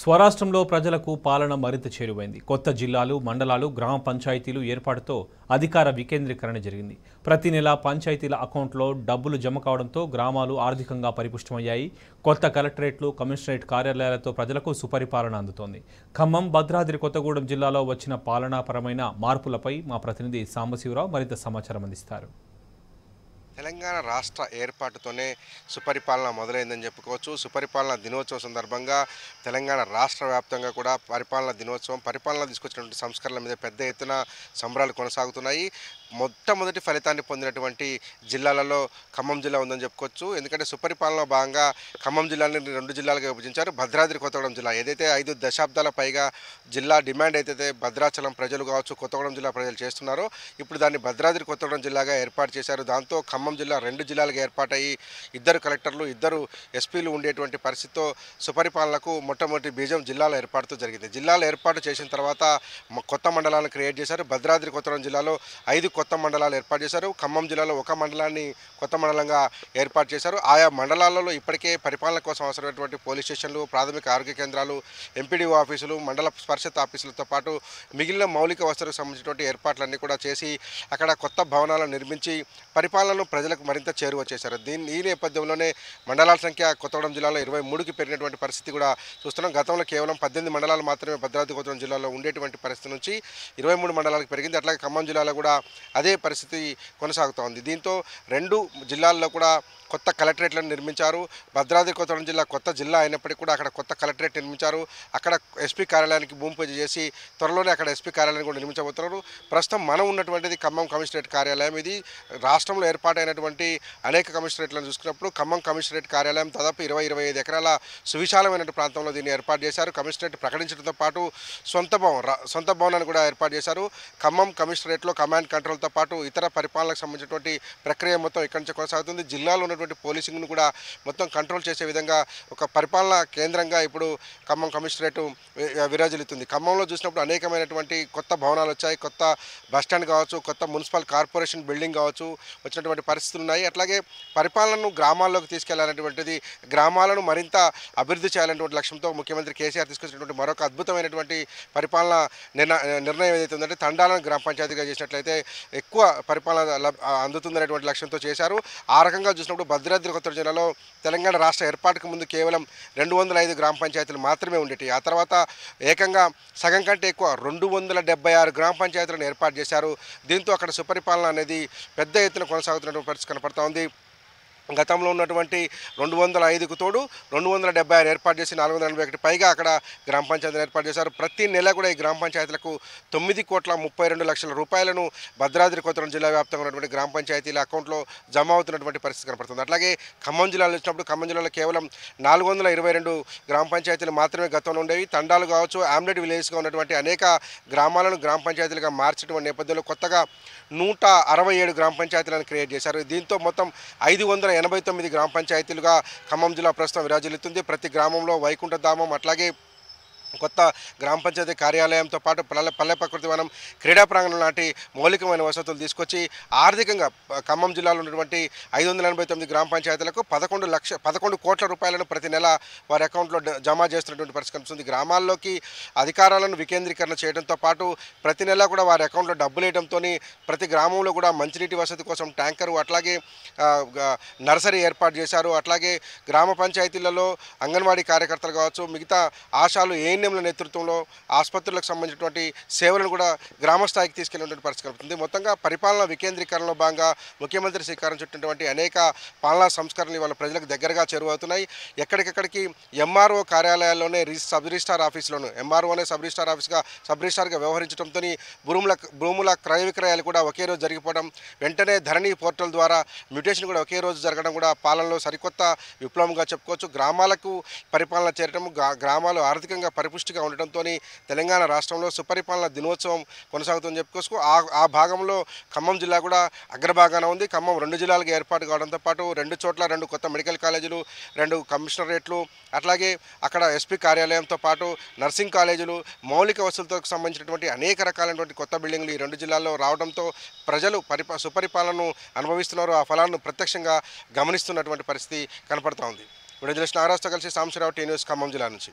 స్వరాష్ట్రంలో ప్రజలకు పాలన మరింత చేరువైంది కొత్త జిల్లాలు మండలాలు గ్రామ పంచాయతీలు ఏర్పాటుతో అధికార వికేంద్రీకరణ జరిగింది ప్రతి నెల పంచాయతీల అకౌంట్లో డబ్బులు జమ కావడంతో గ్రామాలు ఆర్థికంగా పరిపుష్టమయ్యాయి కొత్త కలెక్టరేట్లు కమిషనరేట్ కార్యాలయాలతో ప్రజలకు సుపరిపాలన అందుతోంది ఖమ్మం భద్రాద్రి కొత్తగూడెం జిల్లాలో వచ్చిన పాలనాపరమైన మార్పులపై మా ప్రతినిధి సాంబశివరావు మరింత సమాచారం అందిస్తారు తెలంగాణ రాష్ట్ర ఏర్పాటుతోనే సుపరిపాలన మొదలైందని చెప్పుకోవచ్చు సుపరిపాలన దినోత్సవం సందర్భంగా తెలంగాణ రాష్ట్ర వ్యాప్తంగా కూడా పరిపాలన దినోత్సవం పరిపాలన తీసుకొచ్చినటువంటి సంస్కరణల మీద పెద్ద ఎత్తున సంబరాలు కొనసాగుతున్నాయి మొట్టమొదటి ఫలితాన్ని పొందినటువంటి జిల్లాలలో ఖమ్మం జిల్లా ఉందని చెప్పుకోవచ్చు ఎందుకంటే సుపరిపాలనలో భాగంగా ఖమ్మం జిల్లాని రెండు జిల్లాలుగా విభజించారు భద్రాద్రి కొత్తగూడెం జిల్లా ఏదైతే ఐదు దశాబ్దాల పైగా జిల్లా డిమాండ్ అయితే భద్రాచలం ప్రజలు కావచ్చు కొత్తగూడెం జిల్లా ప్రజలు చేస్తున్నారో ఇప్పుడు దాన్ని భద్రాద్రి కొత్తగూడెం జిల్లాగా ఏర్పాటు చేశారు దాంతో ఖమ్మం జిల్లా రెండు జిల్లాలుగా ఏర్పాటయ్యి ఇద్దరు కలెక్టర్లు ఇద్దరు ఎస్పీలు ఉండేటువంటి పరిస్థితితో సుపరిపాలనకు మొట్టమొదటి బీజం జిల్లాలో ఏర్పాటుతో జరిగింది జిల్లాలో ఏర్పాటు చేసిన తర్వాత కొత్త మండలాలను క్రియేట్ చేశారు భద్రాద్రి కొత్తగూడెం జిల్లాలో ఐదు కొత్త మండలాలు ఏర్పాటు చేశారు ఖమ్మం జిల్లాలో ఒక మండలాన్ని కొత్త మండలంగా ఏర్పాటు చేశారు ఆయా మండలాలలో ఇప్పటికే పరిపాలన కోసం అవసరమైనటువంటి పోలీస్ స్టేషన్లు ప్రాథమిక ఆరోగ్య కేంద్రాలు ఎంపీడీఓ ఆఫీసులు మండల స్పర్శత ఆఫీసులతో పాటు మిగిలిన మౌలిక వసతులకు సంబంధించినటువంటి ఏర్పాట్లన్నీ కూడా చేసి అక్కడ కొత్త భవనాలను నిర్మించి పరిపాలనను ప్రజలకు మరింత చేరువ చేశారు దీని ఈ నేపథ్యంలోనే మండలాల సంఖ్య కొత్తగూడెం జిల్లాలో ఇరవై మూడుకి పెరిగినటువంటి పరిస్థితి కూడా చూస్తున్నాం గతంలో కేవలం పద్దెనిమిది మండలాలు మాత్రమే భద్రాద్రి కొత్తగూడెం జిల్లాలో ఉండేటువంటి పరిస్థితి నుంచి ఇరవై మూడు మండలాలకు పెరిగింది అట్లాగే ఖమ్మం జిల్లాలో కూడా అదే పరిస్థితి కొనసాగుతోంది దీంతో రెండు జిల్లాల్లో కూడా కొత్త కలెక్టరేట్లను నిర్మించారు భద్రాద్రి కొత్తగూడెం జిల్లా కొత్త జిల్లా అయినప్పటికీ కూడా అక్కడ కొత్త కలెక్టరేట్ నిర్మించారు అక్కడ ఎస్పీ కార్యాలయానికి భూమి పూజ చేసి త్వరలోనే అక్కడ ఎస్పీ కార్యాలయాన్ని కూడా నిర్మించబోతున్నారు ప్రస్తుతం మనం ఉన్నటువంటిది ఖమ్మం కమిషనరేట్ కార్యాలయం ఇది రాష్ట్రంలో ఏర్పాటైనటువంటి అనేక కమిషనరేట్లను చూసుకున్నప్పుడు ఖమ్మం కమిషనరేట్ కార్యాలయం దాదాపు ఇరవై ఇరవై ఐదు ఎకరాల సువిశాలమైన ప్రాంతంలో దీన్ని ఏర్పాటు చేశారు కమిషనరేట్ ప్రకటించడంతో పాటు సొంత భవన్ సొంత భవనాన్ని కూడా ఏర్పాటు చేశారు ఖమ్మం కమిషనరేట్లో కమాండ్ కంట్రోల్ విధానంతో పాటు ఇతర పరిపాలనకు సంబంధించినటువంటి ప్రక్రియ మొత్తం ఇక్కడి నుంచి కొనసాగుతుంది జిల్లాలో ఉన్నటువంటి పోలీసింగ్ను కూడా మొత్తం కంట్రోల్ చేసే విధంగా ఒక పరిపాలనా కేంద్రంగా ఇప్పుడు ఖమ్మం కమిషనరేటు విరాజిల్లుతుంది ఖమ్మంలో చూసినప్పుడు అనేకమైనటువంటి కొత్త భవనాలు వచ్చాయి కొత్త బస్టాండ్ కావచ్చు కొత్త మున్సిపల్ కార్పొరేషన్ బిల్డింగ్ కావచ్చు వచ్చినటువంటి పరిస్థితులు ఉన్నాయి అట్లాగే పరిపాలనను గ్రామాల్లోకి తీసుకెళ్లాలనేటువంటిది గ్రామాలను మరింత అభివృద్ధి చేయాలనేటువంటి లక్ష్యంతో ముఖ్యమంత్రి కేసీఆర్ తీసుకొచ్చినటువంటి మరొక అద్భుతమైనటువంటి పరిపాలన నిర్ణయం ఏదైతే ఉందంటే తండాలను గ్రామ పంచాయతీగా చేసినట్లయితే ఎక్కువ పరిపాలన అందుతుందనేటువంటి లక్ష్యంతో చేశారు ఆ రకంగా చూసినప్పుడు భద్రాద్రి కొత్త జిల్లాలో తెలంగాణ రాష్ట్ర ఏర్పాటుకు ముందు కేవలం రెండు వందల ఐదు గ్రామ పంచాయతీలు మాత్రమే ఉండేవి ఆ తర్వాత ఏకంగా సగం కంటే ఎక్కువ రెండు వందల ఆరు గ్రామ పంచాయతీలను ఏర్పాటు చేశారు దీంతో అక్కడ సుపరిపాలన అనేది పెద్ద ఎత్తున కొనసాగుతున్నటువంటి పరిస్థితి కనపడుతూ ఉంది గతంలో ఉన్నటువంటి రెండు వందల ఐదుకు తోడు రెండు వందల డెబ్బై ఆరు ఏర్పాటు చేసి నాలుగు వందల ఎనభై ఒకటి పైగా అక్కడ గ్రామ పంచాయతీలు ఏర్పాటు చేశారు ప్రతి నెల కూడా ఈ గ్రామ పంచాయతీలకు తొమ్మిది కోట్ల ముప్పై రెండు లక్షల రూపాయలను భద్రాద్రి కొత్తగూడెం జిల్లా వ్యాప్తంగా ఉన్నటువంటి గ్రామ పంచాయతీల అకౌంట్లో జమ అవుతున్నటువంటి పరిస్థితి కనపడుతుంది అట్లాగే ఖమ్మం జిల్లాలో వచ్చినప్పుడు ఖమ్మం జిల్లాలో కేవలం నాలుగు వందల ఇరవై రెండు గ్రామ పంచాయతీలు మాత్రమే గతంలో ఉండేవి తండాలు కావచ్చు ఆమ్లెట్ విలేజ్గా ఉన్నటువంటి అనేక గ్రామాలను గ్రామ పంచాయతీలుగా మార్చడం నేపథ్యంలో కొత్తగా నూట అరవై ఏడు గ్రామ పంచాయతీలను క్రియేట్ చేశారు దీంతో మొత్తం ఐదు వందల ఎనభై తొమ్మిది గ్రామ పంచాయతీలుగా ఖమ్మం జిల్లా ప్రస్తుతం విరాజిల్లుతుంది ప్రతి గ్రామంలో వైకుంఠధామం అట్లాగే కొత్త గ్రామ పంచాయతీ కార్యాలయంతో పాటు పల్లె పల్లె ప్రకృతి వనం క్రీడా ప్రాంగణం లాంటి మౌలికమైన వసతులు తీసుకొచ్చి ఆర్థికంగా ఖమ్మం జిల్లాలో ఉన్నటువంటి ఐదు వందల ఎనభై తొమ్మిది గ్రామ పంచాయతీలకు పదకొండు లక్ష పదకొండు కోట్ల రూపాయలను ప్రతి నెల వారి అకౌంట్లో జమ చేస్తున్నటువంటి పరిస్థితి కనిపిస్తుంది గ్రామాల్లోకి అధికారాలను వికేంద్రీకరణ చేయడంతో పాటు ప్రతి నెల కూడా వారి అకౌంట్లో డబ్బులు వేయడంతో ప్రతి గ్రామంలో కూడా మంచినీటి వసతి కోసం ట్యాంకరు అట్లాగే నర్సరీ ఏర్పాటు చేశారు అట్లాగే గ్రామ పంచాయతీలలో అంగన్వాడీ కార్యకర్తలు కావచ్చు మిగతా ఆశాలు ఏం డిఎన్ఎంల నేతృత్వంలో ఆసుపత్రులకు సంబంధించినటువంటి సేవలను కూడా గ్రామ స్థాయికి పరిస్థితి కలుగుతుంది మొత్తంగా పరిపాలన వికేంద్రీకరణలో భాగంగా ముఖ్యమంత్రి శ్రీకారం చుట్టినటువంటి అనేక పాలనా సంస్కరణలు ఇవాళ ప్రజలకు దగ్గరగా చేరువవుతున్నాయి ఎక్కడికెక్కడికి ఎంఆర్ఓ కార్యాలయాల్లోనే సబ్ రిజిస్టార్ ఎంఆర్ఓ ఎంఆర్ఓనే సబ్ రిజిస్టార్ ఆఫీస్గా సబ్ రిజిస్టార్గా వ్యవహరించడంతో భూముల భూముల క్రయ విక్రయాలు కూడా ఒకే రోజు జరిగిపోవడం వెంటనే ధరణి పోర్టల్ ద్వారా మ్యూటేషన్ కూడా ఒకే రోజు జరగడం కూడా పాలనలో సరికొత్త విప్లవంగా చెప్పుకోవచ్చు గ్రామాలకు పరిపాలన చేరడం గ్రామాలు ఆర్థికంగా పరి పరిపుష్టిగా ఉండటంతో తెలంగాణ రాష్ట్రంలో సుపరిపాలన దినోత్సవం కొనసాగుతుందని చెప్పుకోసుకో ఆ ఆ భాగంలో ఖమ్మం జిల్లా కూడా అగ్రభాగాన ఉంది ఖమ్మం రెండు జిల్లాలకు ఏర్పాటు కావడంతో పాటు రెండు చోట్ల రెండు కొత్త మెడికల్ కాలేజీలు రెండు కమిషనరేట్లు అట్లాగే అక్కడ ఎస్పీ కార్యాలయంతో పాటు నర్సింగ్ కాలేజీలు మౌలిక వసతులతో సంబంధించినటువంటి అనేక రకాలైనటువంటి కొత్త బిల్డింగ్లు ఈ రెండు జిల్లాల్లో రావడంతో ప్రజలు పరిపా సుపరిపాలనను అనుభవిస్తున్నారు ఆ ఫలాలను ప్రత్యక్షంగా గమనిస్తున్నటువంటి పరిస్థితి కనపడుతోంది విడుదల నారాజుతో కలిసి సాంశ్రావు టీ న్యూస్ ఖమ్మం జిల్లా నుంచి